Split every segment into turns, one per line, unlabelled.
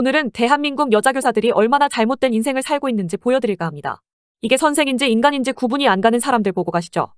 오늘은 대한민국 여자교사들이 얼마나 잘못된 인생을 살고 있는지 보여드릴까 합니다. 이게 선생인지 인간인지 구분이 안 가는 사람들 보고 가시죠.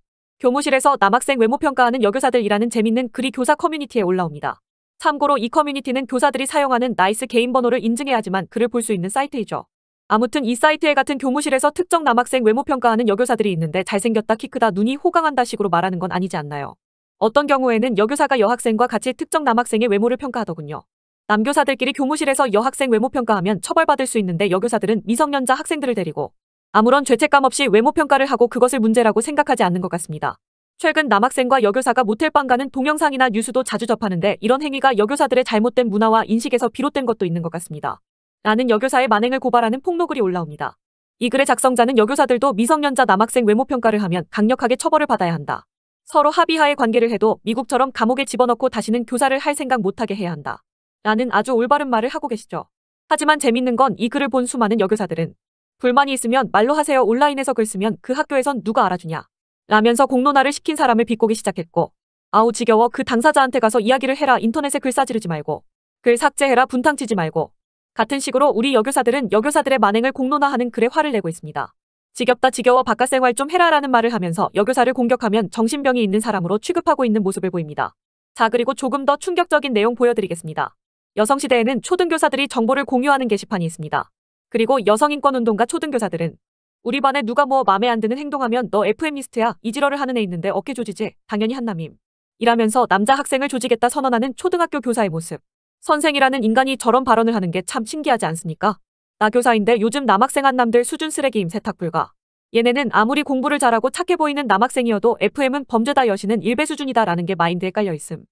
교무실에서 남학생 외모평가하는 여교사들이라는 재밌는 글이 교사 커뮤니티에 올라옵니다. 참고로 이 커뮤니티는 교사들이 사용하는 나이스 개인 번호를 인증해야지만 글을 볼 수 있는 사이트이죠. 아무튼 이 사이트에 같은 교무실에서 특정 남학생 외모평가하는 여교사들이 있는데 잘생겼다, 키 크다, 눈이 호강한다 식으로 말하는 건 아니지 않나요? 어떤 경우에는 여교사가 여학생과 같이 특정 남학생의 외모를 평가하더군요. 남교사들끼리 교무실에서 여학생 외모 평가하면 처벌받을 수 있는데 여교사들은 미성년자 학생들을 데리고 아무런 죄책감 없이 외모 평가를 하고 그것을 문제라고 생각하지 않는 것 같습니다. 최근 남학생과 여교사가 모텔방 가는 동영상이나 뉴스도 자주 접하는데 이런 행위가 여교사들의 잘못된 문화와 인식에서 비롯된 것도 있는 것 같습니다. 라는 여교사의 만행을 고발하는 폭로글이 올라옵니다. 이 글의 작성자는 여교사들도 미성년자 남학생 외모 평가를 하면 강력하게 처벌을 받아야 한다. 서로 합의하에 관계를 해도 미국처럼 감옥에 집어넣고 다시는 교사를 할 생각 못하게 해야 한다. 라는 아주 올바른 말을 하고 계시죠. 하지만 재밌는 건 이 글을 본 수많은 여교사들은 불만이 있으면 말로 하세요 온라인에서 글 쓰면 그 학교에선 누가 알아주냐 라면서 공론화를 시킨 사람을 비꼬기 시작했고 아우 지겨워 그 당사자한테 가서 이야기를 해라 인터넷에 글 싸지르지 말고 글 삭제해라 분탕치지 말고 같은 식으로 우리 여교사들은 여교사들의 만행을 공론화하는 글에 화를 내고 있습니다. 지겹다 지겨워 바깥 생활 좀 해라라는 말을 하면서 여교사를 공격하면 정신병이 있는 사람으로 취급하고 있는 모습을 보입니다. 자 그리고 조금 더 충격적인 내용 보여드리겠습니다. 여성시대에는 초등교사들이 정보를 공유하는 게시판이 있습니다. 그리고 여성인권운동가 초등교사들은 우리 반에 누가 뭐 맘에 안 드는 행동하면 너 FM리스트야 이지러를 하는 애 있는데 어깨 조지지 당연히 한남임 이라면서 남자 학생을 조지겠다 선언하는 초등학교 교사의 모습 선생이라는 인간이 저런 발언을 하는 게 참 신기하지 않습니까? 나 교사인데 요즘 남학생 한남들 수준 쓰레기임 세탁 불가 얘네는 아무리 공부를 잘하고 착해 보이는 남학생이어도 FM은 범죄다 여신은 일배 수준이다라는 게 마인드에 깔려 있음.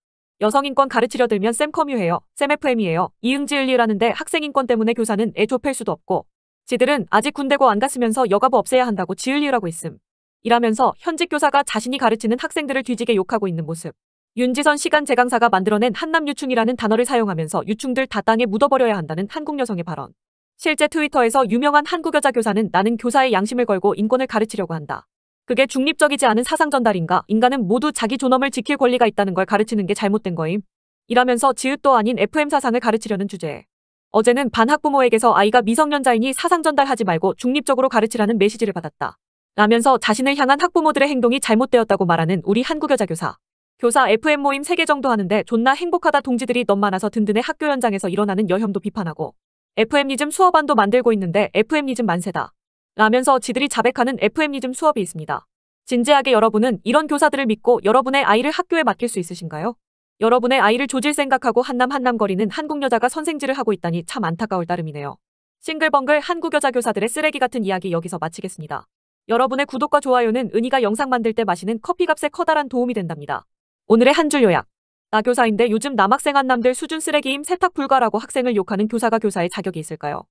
여성인권 가르치려 들면 쌤커뮤해요 쌤FM이에요. 이응지을리라는데 학생인권 때문에 교사는 애좁팰 수도 없고 지들은 아직 군대고 안 갔으면서 여가부 없애야 한다고 지을리라고 있음. 이라면서 현직 교사가 자신이 가르치는 학생들을 뒤지게 욕하고 있는 모습. 윤지선 시간 재강사가 만들어낸 한남유충이라는 단어를 사용하면서 유충들 다 땅에 묻어버려야 한다는 한국 여성의 발언. 실제 트위터에서 유명한 한국 여자 교사는 나는 교사의 양심을 걸고 인권을 가르치려고 한다. 그게 중립적이지 않은 사상 전달인가 인간은 모두 자기 존엄을 지킬 권리가 있다는 걸 가르치는 게 잘못된 거임. 이라면서 지읒도 아닌 FM 사상을 가르치려는 주제에 어제는 반학부모에게서 아이가 미성년자이니 사상 전달하지 말고 중립적으로 가르치라는 메시지를 받았다. 라면서 자신을 향한 학부모들의 행동이 잘못되었다고 말하는 우리 한국 여자 교사. 교사 FM 모임 3개 정도 하는데 존나 행복하다 동지들이 너 많아서 든든해 학교 현장에서 일어나는 여혐도 비판하고 FM니즘 수업안도 만들고 있는데 FM니즘 만세다. 라면서 지들이 자백하는 f m 리즘 수업이 있습니다. 진지하게 여러분은 이런 교사들을 믿고 여러분의 아이를 학교에 맡길 수 있으신가요? 여러분의 아이를 조질 생각하고 한남 한남 거리는 한국 여자가 선생질을 하고 있다니 참 안타까울 따름이네요. 싱글벙글 한국 여자 교사들의 쓰레기 같은 이야기 여기서 마치겠습니다. 여러분의 구독과 좋아요는 은희가 영상 만들 때 마시는 커피값에 커다란 도움이 된답니다. 오늘의 한 줄 요약. 나 교사인데 요즘 남학생 한 남들 수준 쓰레기임 세탁 불가라고 학생을 욕하는 교사가 교사의 자격이 있을까요?